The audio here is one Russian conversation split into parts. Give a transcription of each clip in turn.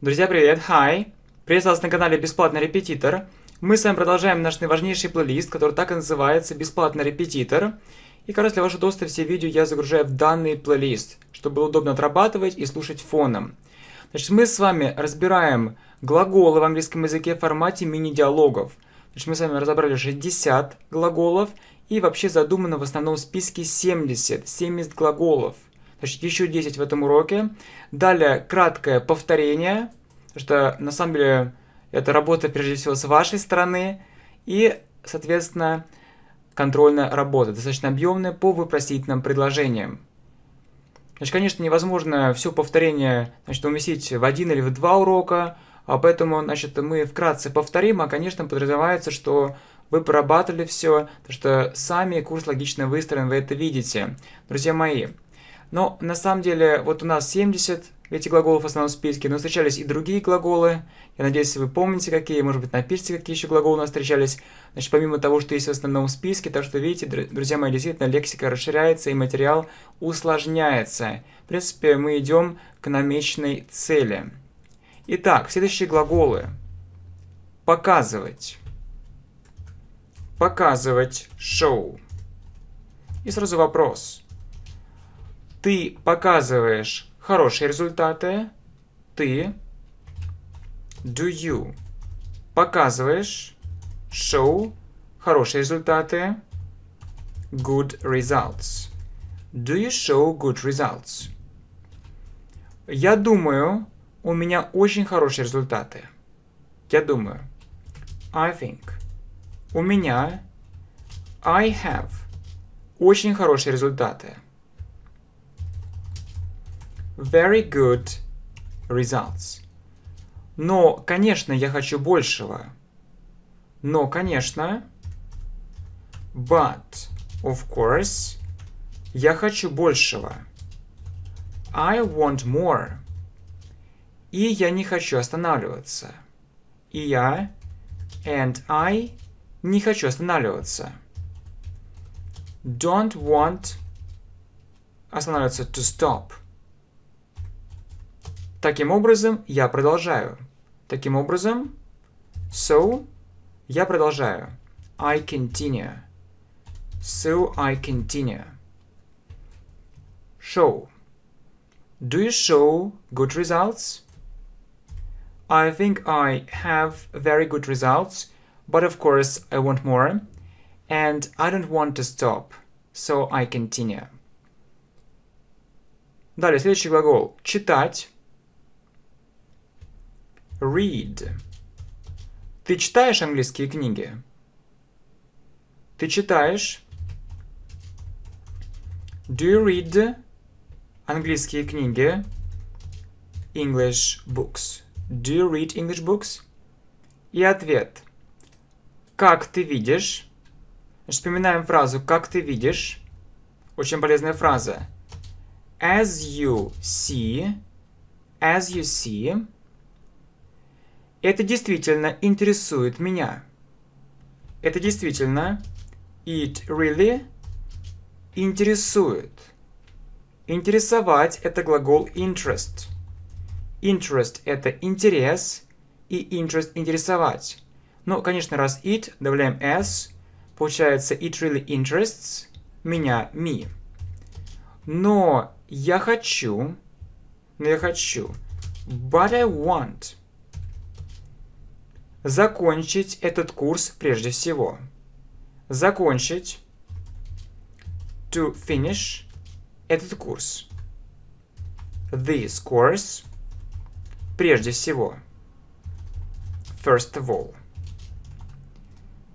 Друзья, привет! Hi! Приветствую вас на канале «Бесплатный репетитор». Мы с вами продолжаем наш наиважнейший плейлист, который так и называется «Бесплатный репетитор». И, как раз для вашего доступа все видео я загружаю в данный плейлист, чтобы было удобно отрабатывать и слушать фоном. Значит, мы с вами разбираем глаголы в английском языке в формате мини-диалогов. Значит, мы с вами разобрали 60 глаголов и вообще задумано в основном в списке 70, 70 глаголов. Значит, еще 10 в этом уроке. Далее краткое повторение, что на самом деле это работа прежде всего с вашей стороны. И, соответственно, контрольная работа, достаточно объемная по вопросительным предложениям. Значит, конечно, невозможно все повторение значит, уместить в один или в два урока, а поэтому значит, мы вкратце повторим, а, конечно, подразумевается, что вы прорабатывали все, то что сами курс логично выстроен, вы это видите. Друзья мои, но на самом деле вот у нас 70 этих глаголов в основном списке, но встречались и другие глаголы. Я надеюсь, вы помните какие, может быть, напишите, какие еще глаголы у нас встречались. Значит, помимо того, что есть в основном списке, так что, видите, друзья мои, действительно, лексика расширяется и материал усложняется. В принципе, мы идем к намеченной цели. Итак, следующие глаголы. Показывать. Показывать шоу. И сразу вопрос ты показываешь хорошие результаты. Ты do you показываешь show хорошие результаты good results. Do you show good results? Я думаю, у меня очень хорошие результаты. Я думаю. I think. У меня I have очень хорошие результаты very good results. Но, конечно, я хочу большего. Но, конечно, but, of course, я хочу большего. I want more. И я не хочу останавливаться. И я and I не хочу останавливаться. Don't want останавливаться to stop – Таким образом, я продолжаю. Таким образом, so, я продолжаю. I continue. So I continue. Show. Do you show good results? I think I have very good results, but of course I want more, and I don't want to stop, so I continue. Далее, следующий глагол читать read. Ты читаешь английские книги? Ты читаешь? Do you read английские книги? English books. Do you read English books? И ответ. Как ты видишь? Вспоминаем фразу «как ты видишь». Очень полезная фраза. As you see. As you see. Это действительно интересует меня. Это действительно it really интересует. Интересовать – это глагол interest. Interest – это интерес и interest – интересовать. Ну, конечно, раз it, добавляем s, получается it really interests меня, me. Но я хочу, но я хочу, but I want – закончить этот курс прежде всего. Закончить to finish этот курс. This course прежде всего. First of all.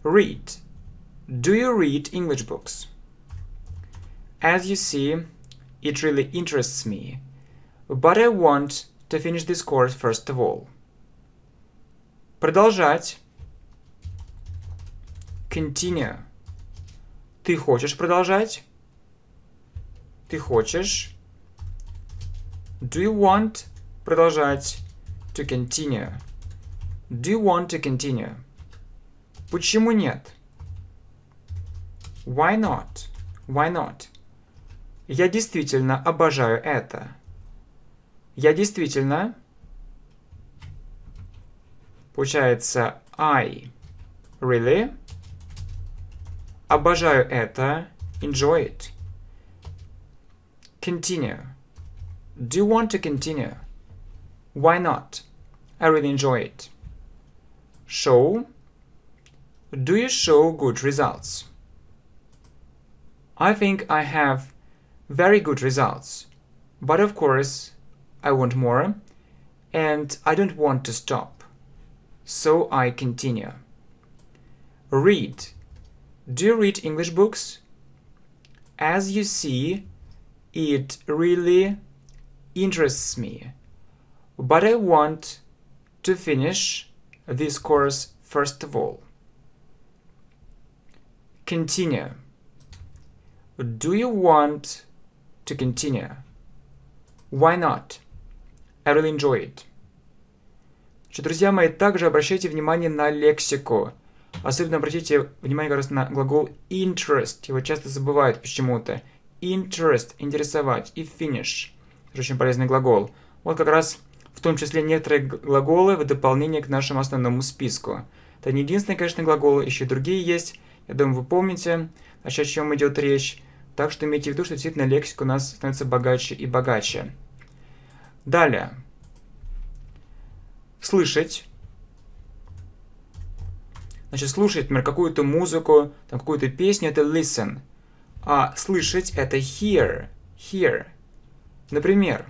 Read. Do you read English books? As you see, it really interests me, but I want to finish this course first of all. Продолжать. Continue. Ты хочешь продолжать? Ты хочешь? Do you want продолжать? To continue. Do you want to continue? Почему нет? Why not? Why not? Я действительно обожаю это. Я действительно Получается I really обожаю это, enjoy it. Continue. Do you want to continue? Why not? I really enjoy it. Show. Do you show good results? I think I have very good results, but of course I want more and I don't want to stop so I continue. Read. Do you read English books? As you see, it really interests me, but I want to finish this course first of all. Continue. Do you want to continue? Why not? I really enjoy it. Значит, друзья мои, также обращайте внимание на лексику. Особенно обратите внимание как раз на глагол interest. Его часто забывают почему-то. Interest – интересовать. И finish – тоже очень полезный глагол. Вот как раз в том числе некоторые глаголы в дополнение к нашему основному списку. Это не единственные, конечно, глаголы, еще и другие есть. Я думаю, вы помните, о чем идет речь. Так что имейте в виду, что действительно лексика у нас становится богаче и богаче. Далее слышать. Значит, слушать, например, какую-то музыку, там, какую-то песню, это listen. А слышать это hear. Hear. Например,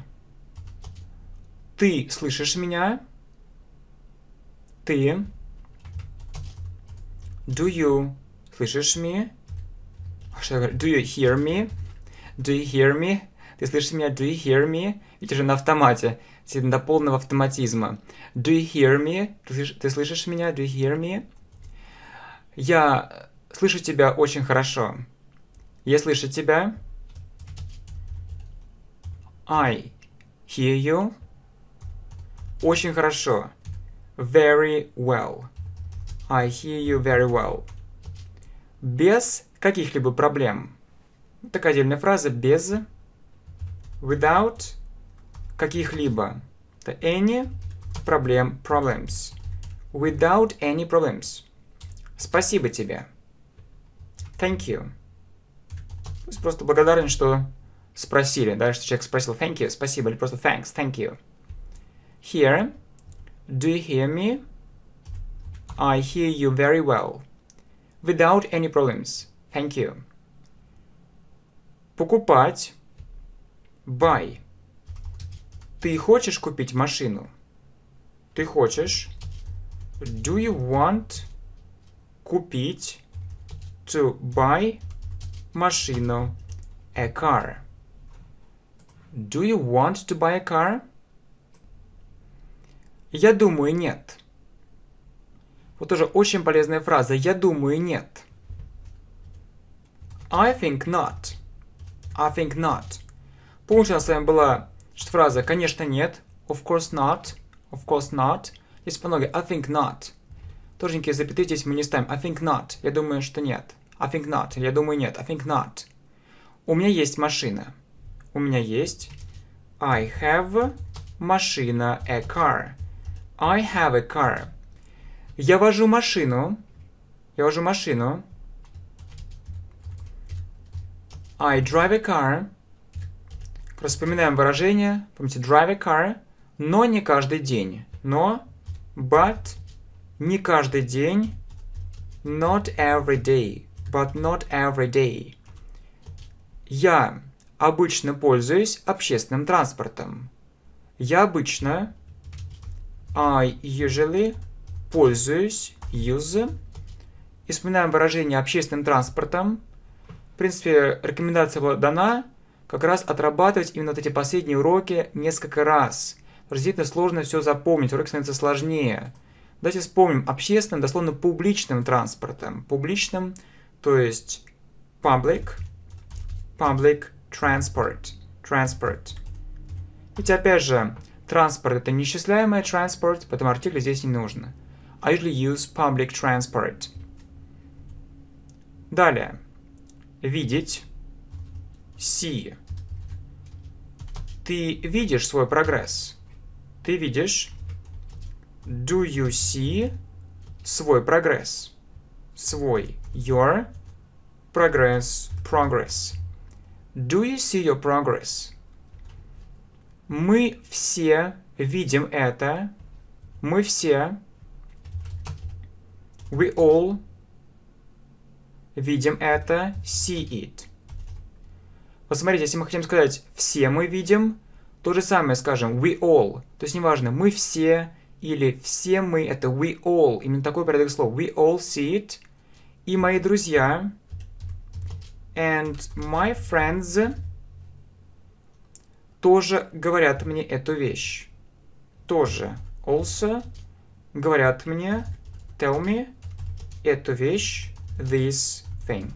ты слышишь меня? Ты. Do you слышишь me? «А Do you hear me? Do you hear me? Ты слышишь меня? Do you hear me? Ведь уже на автомате. До полного автоматизма. Do you hear me? Ты слышишь, ты слышишь меня? Do you hear me? Я слышу тебя очень хорошо. Я слышу тебя. I hear you. Очень хорошо. Very well. I hear you very well. Без каких-либо проблем. Такая отдельная фраза без without каких-либо. Это any problem, problems. Without any problems. Спасибо тебе. Thank you. То есть просто благодарен, что спросили, да, что человек спросил thank you, спасибо, или просто thanks, thank you. Here, do you hear me? I hear you very well. Without any problems. Thank you. Покупать buy. Ты хочешь купить машину? Ты хочешь? Do you want купить to buy машину a car? Do you want to buy a car? Я думаю, нет. Вот тоже очень полезная фраза. Я думаю, нет. I think not. I think not. Получена с вами была фраза «Конечно нет», «Of course not», «Of course not». Здесь по ноге «I think not». Точненькие запятые здесь мы не ставим. «I think not». Я думаю, что нет. «I think not». Я думаю, нет. «I think not». У меня есть машина. У меня есть I have машина a car. I have a car. Я вожу машину. Я вожу машину. I drive a car. Вспоминаем выражение, помните, drive a car, но не каждый день. Но, but, не каждый день, not every day, but not every day. Я обычно пользуюсь общественным транспортом. Я обычно, I usually, пользуюсь, use. И вспоминаем выражение общественным транспортом. В принципе, рекомендация была дана – как раз отрабатывать именно вот эти последние уроки несколько раз. Действительно сложно все запомнить, урок становится сложнее. Давайте вспомним общественным, дословно публичным транспортом. Публичным, то есть public, public transport, transport. Ведь опять же, транспорт это неисчисляемое транспорт, поэтому артикль здесь не нужно. I а usually use public transport. Далее. Видеть. Си. Ты видишь свой прогресс? Ты видишь? Do you see свой прогресс? Свой. Your progress. Progress. Do you see your progress? Мы все видим это. Мы все. We all видим это. See it. Посмотрите, если мы хотим сказать «все мы видим», то же самое скажем «we all». То есть неважно, мы все или все мы, это «we all». Именно такое порядок слов. «We all see it». И мои друзья and my friends тоже говорят мне эту вещь. Тоже. Also говорят мне, tell me, эту вещь, this thing.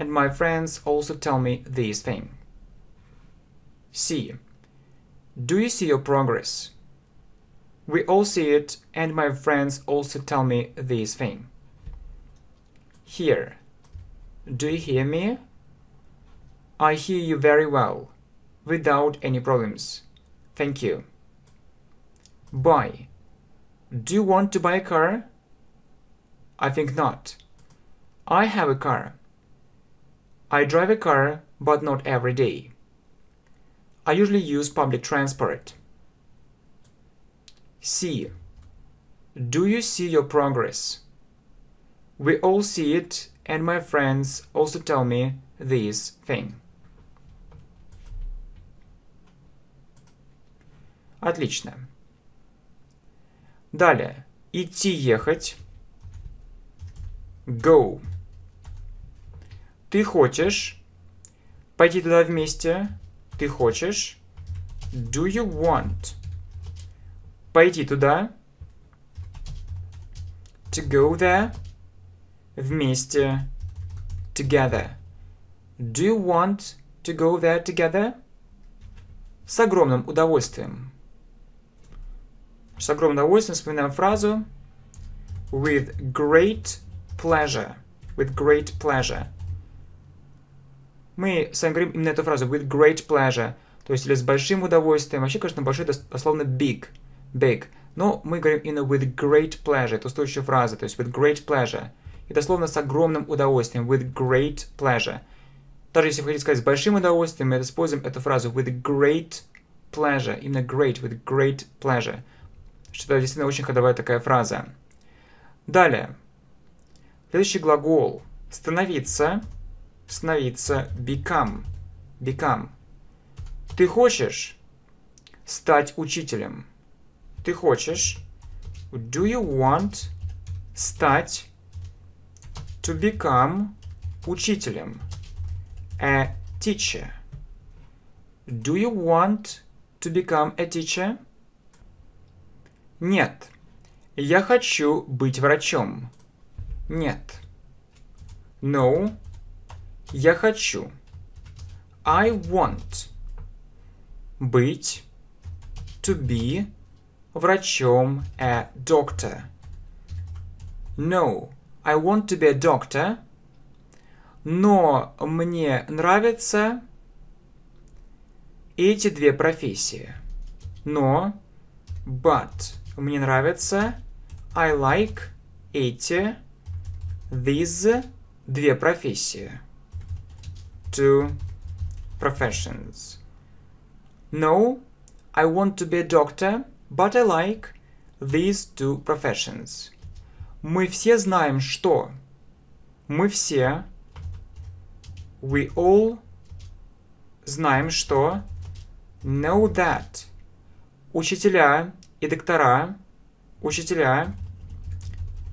and my friends also tell me this thing. C. Do you see your progress? We all see it, and my friends also tell me this thing. Here. Do you hear me? I hear you very well, without any problems. Thank you. Buy. Do you want to buy a car? I think not. I have a car. I drive a car, but not every day. I usually use public transport. C. Do you see your progress? We all see it, and my friends also tell me this thing. Отлично. Далее. Идти ехать. Go. Ты хочешь пойти туда вместе? Ты хочешь? Do you want? Пойти туда? To go there? Вместе. Together. Do you want to go there together? С огромным удовольствием. С огромным удовольствием вспоминаем фразу with great pleasure. With great pleasure мы с вами говорим именно эту фразу with great pleasure, то есть или с большим удовольствием. Вообще, конечно, большой это дословно big, big. Но мы говорим именно with great pleasure, это стоящая фраза, то есть with great pleasure. И дословно с огромным удовольствием, with great pleasure. Даже если вы хотите сказать с большим удовольствием, мы используем эту фразу with great pleasure, именно great, with great pleasure. Что это действительно очень ходовая такая фраза. Далее. Следующий глагол «становиться» становиться become. Become. Ты хочешь стать учителем? Ты хочешь? Do you want стать to become учителем? A teacher. Do you want to become a teacher? Нет. Я хочу быть врачом. Нет. No, я хочу. I want. Быть. To be. Врачом. A э, doctor. No. I want to be a doctor. Но мне нравятся эти две профессии. Но, but, мне нравятся, I like эти, these две профессии to professions. No, I want to be a doctor, but I like these two professions. Мы все знаем, что. Мы все. We all знаем, что. Know that. Учителя и доктора. Учителя.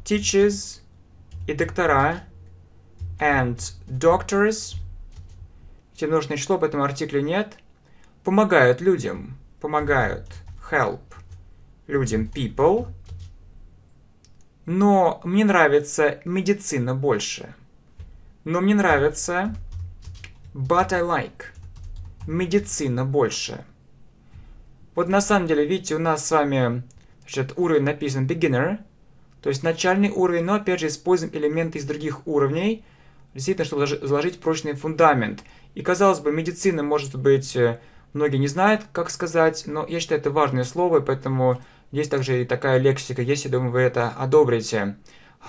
Teachers и доктора. And doctors – где множественное число, этом артикле нет. Помогают людям. Помогают. Help. Людям. People. Но мне нравится медицина больше. Но мне нравится but I like. Медицина больше. Вот на самом деле, видите, у нас с вами значит, уровень написан beginner, то есть начальный уровень, но опять же используем элементы из других уровней, действительно, чтобы заложить прочный фундамент. И, казалось бы, медицина, может быть, э, многие не знают, как сказать, но я считаю, это важное слово, поэтому есть также и такая лексика, если, думаю, вы это одобрите.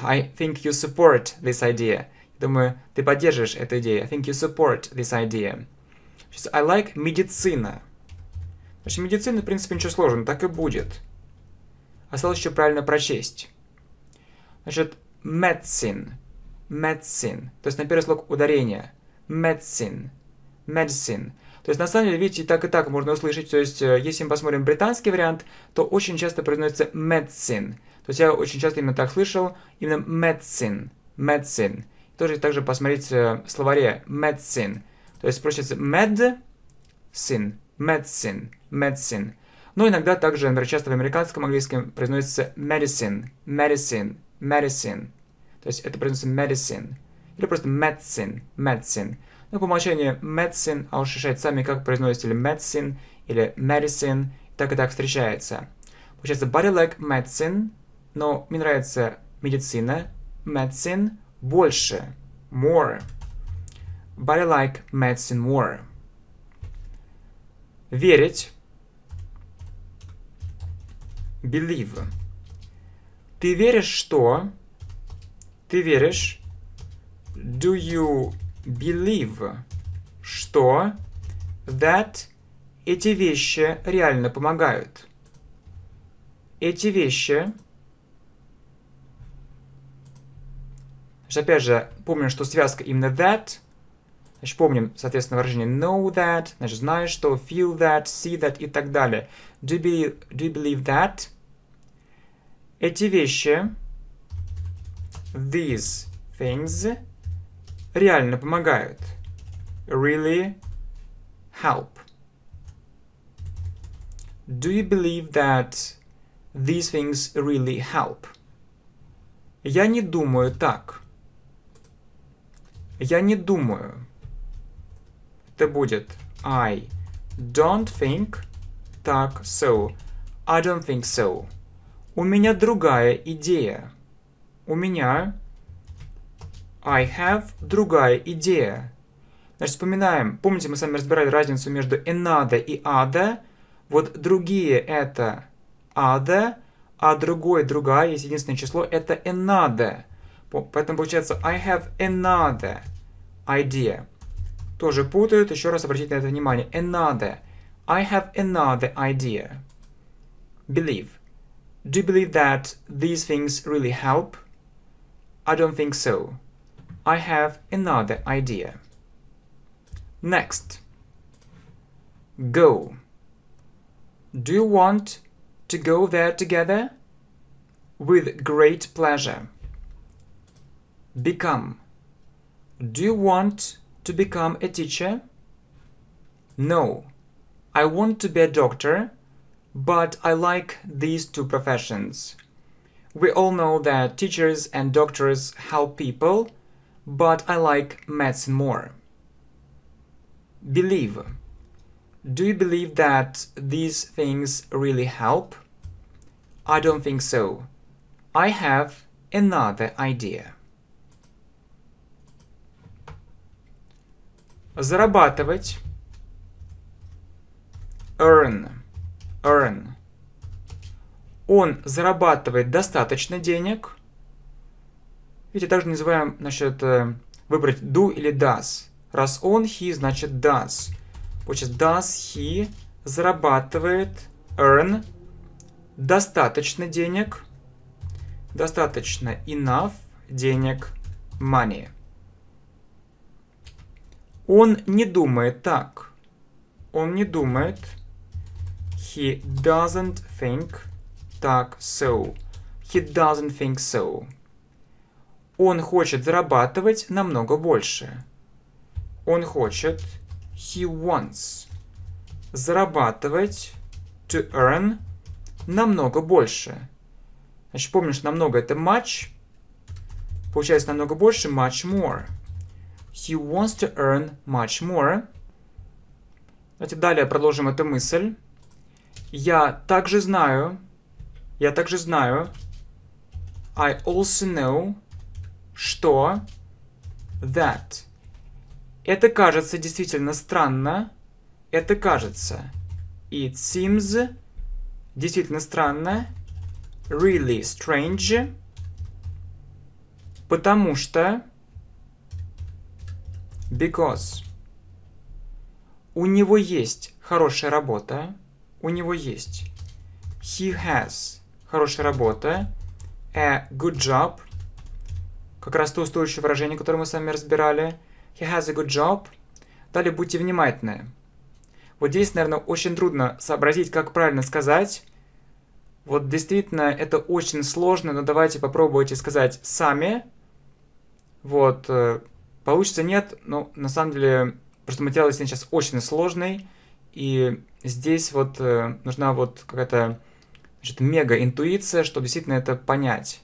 I think you support this idea. Думаю, ты поддержишь эту идею. I think you support this idea. Сейчас I like медицина. Значит, медицина, в принципе, ничего сложного, так и будет. Осталось еще правильно прочесть. Значит, medicine. Medicine. То есть на первый слог ударение. Medicine medicine. То есть, на самом деле, видите, так и так можно услышать. То есть, э, если мы посмотрим британский вариант, то очень часто произносится medicine. То есть, я очень часто именно так слышал, именно medicine, medicine. Тоже также посмотреть э, в словаре medicine. То есть, проще med, sin, medicine, medicine. Но иногда также, например, часто в американском английском произносится medicine, medicine, medicine. То есть, это произносится medicine. Или просто medicine, medicine. Ну, по умолчанию medicine, а уж решать сами, как произносите, или medicine, или medicine, так и так встречается. Получается body like medicine, но мне нравится медицина, medicine больше, more. Body like medicine more. Верить. Believe. Ты веришь, что... Ты веришь... Do you believe, что that эти вещи реально помогают. Эти вещи... Значит, опять же, помним, что связка именно that. Значит, помним, соответственно, выражение know that, значит, знаешь что, feel that, see that и так далее. Do you believe, do you believe that? Эти вещи, these things, реально помогают. Really help. Do you believe that these things really help? Я не думаю так. Я не думаю. Это будет I don't think так so. I don't think so. У меня другая идея. У меня I have другая идея. Значит, вспоминаем, помните, мы с вами разбирали разницу между another и other. Вот другие это other, а другой другая, есть единственное число, это another. Поэтому получается I have another idea. Тоже путают, еще раз обратите на это внимание. Another. I have another idea. Believe. Do you believe that these things really help? I don't think so. I have another idea. Next. Go. Do you want to go there together? With great pleasure. Become. Do you want to become a teacher? No. I want to be a doctor, but I like these two professions. We all know that teachers and doctors help people but I like medicine more. Believe. Do you believe that these things really help? I don't think so. I have another idea. Зарабатывать. Earn. Earn. Он зарабатывает достаточно денег, Ведь я также называем, значит, э, выбрать do или does. Раз он, he, значит does. Получается, does he зарабатывает, earn, достаточно денег, достаточно enough денег, money. Он не думает так. Он не думает. He doesn't think так so. He doesn't think so. Он хочет зарабатывать намного больше. Он хочет he wants зарабатывать to earn намного больше. Значит, помнишь, намного это much. Получается намного больше much more. He wants to earn much more. Давайте далее продолжим эту мысль. Я также знаю, я также знаю, I also know, что that. Это кажется действительно странно. Это кажется. It seems действительно странно. Really strange. Потому что because у него есть хорошая работа. У него есть he has хорошая работа. A good job как раз то устойчивое выражение, которое мы с вами разбирали. He has a good job. Далее будьте внимательны. Вот здесь, наверное, очень трудно сообразить, как правильно сказать. Вот действительно, это очень сложно, но давайте попробуйте сказать сами. Вот, э, получится нет, но на самом деле, просто материал сейчас очень сложный, и здесь вот э, нужна вот какая-то мега интуиция, чтобы действительно это понять.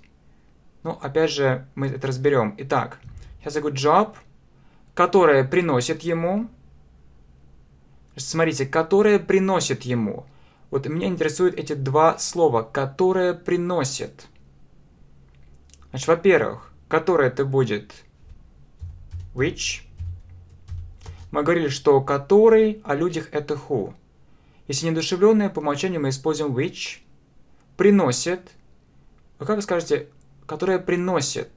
Ну, опять же, мы это разберем. Итак, has a good job, которая приносит ему. Смотрите, которая приносит ему. Вот меня интересуют эти два слова, которая приносит. Значит, во-первых, которая это будет which. Мы говорили, что который, о а людях это who. Если недушевленное, по умолчанию мы используем which. Приносит. Вы как вы скажете которая приносит.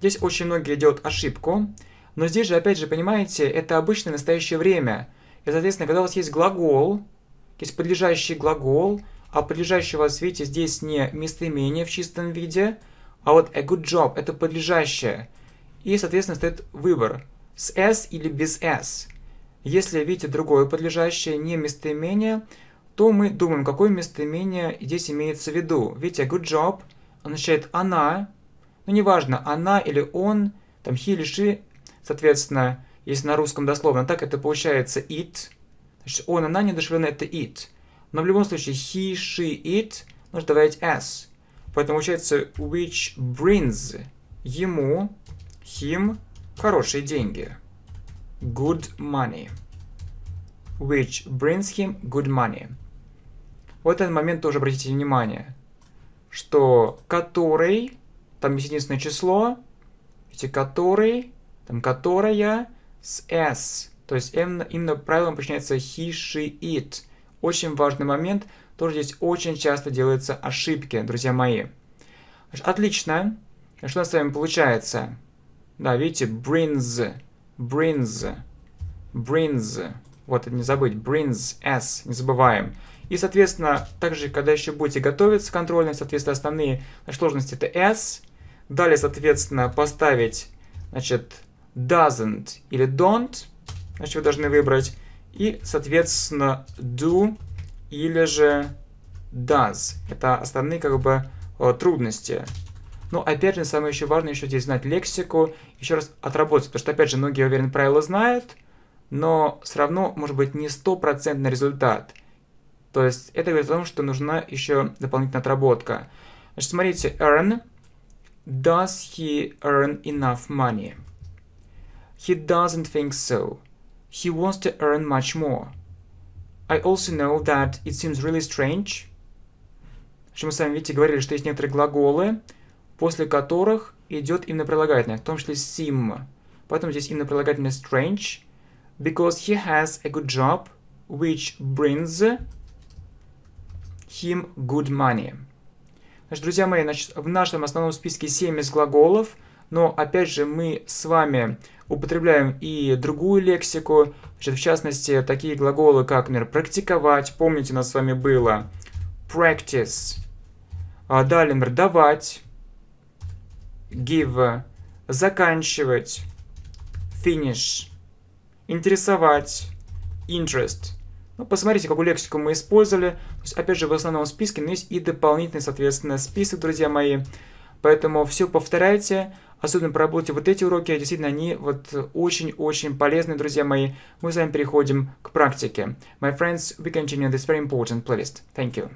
Здесь очень многие делают ошибку, но здесь же, опять же, понимаете, это обычное настоящее время. И, соответственно, когда у вас есть глагол, есть подлежащий глагол, а подлежащий у вас, видите, здесь не местоимение в чистом виде, а вот a good job – это подлежащее. И, соответственно, стоит выбор – с s или без s. Если видите другое подлежащее, не местоимение – то мы думаем, какое местоимение здесь имеется в виду. Видите, good job означает она, ну неважно, она или он, там he или she, соответственно, если на русском дословно, так это получается it, значит он, она, недушевленно это it. Но в любом случае he, she, it нужно добавить s. Поэтому получается which brings ему, him, хорошие деньги. Good money. Which brings him good money в этот момент тоже обратите внимание, что который, там есть единственное число, эти который, там которая с s. То есть именно, эм, именно правилом подчиняется he, she, it. Очень важный момент, тоже здесь очень часто делаются ошибки, друзья мои. Отлично. Что у нас с вами получается? Да, видите, brings, brings, brings. Вот, не забыть, brings, s, не забываем. И, соответственно, также, когда еще будете готовиться к контрольным, соответственно, основные сложности это S. Далее, соответственно, поставить, значит, doesn't или don't. Значит, вы должны выбрать. И, соответственно, do или же does. Это основные, как бы, э, трудности. Но, ну, опять же, самое еще важное, еще здесь знать лексику, еще раз отработать. Потому что, опять же, многие, уверен, правила знают, но все равно, может быть, не стопроцентный результат – то есть это говорит о том, что нужна еще дополнительная отработка. Значит, смотрите, earn. Does he earn enough money? He doesn't think so. He wants to earn much more. I also know that it seems really strange. Что мы с вами, видите, говорили, что есть некоторые глаголы, после которых идет именно прилагательное, в том числе seem. Поэтому здесь именно прилагательное strange, because he has a good job, which brings him good money. Значит, друзья мои, значит, в нашем основном списке 7 из глаголов, но опять же мы с вами употребляем и другую лексику, значит, в частности, такие глаголы, как, например, практиковать, помните, у нас с вами было practice, а далее, например, давать, give, заканчивать, finish, интересовать, interest – ну, посмотрите, какую лексику мы использовали. То есть, опять же, в основном списке, но есть и дополнительный, соответственно, список, друзья мои. Поэтому все повторяйте, особенно проработайте вот эти уроки, действительно, они вот очень-очень полезны, друзья мои. Мы с вами переходим к практике. My friends, we continue this very important playlist. Thank you.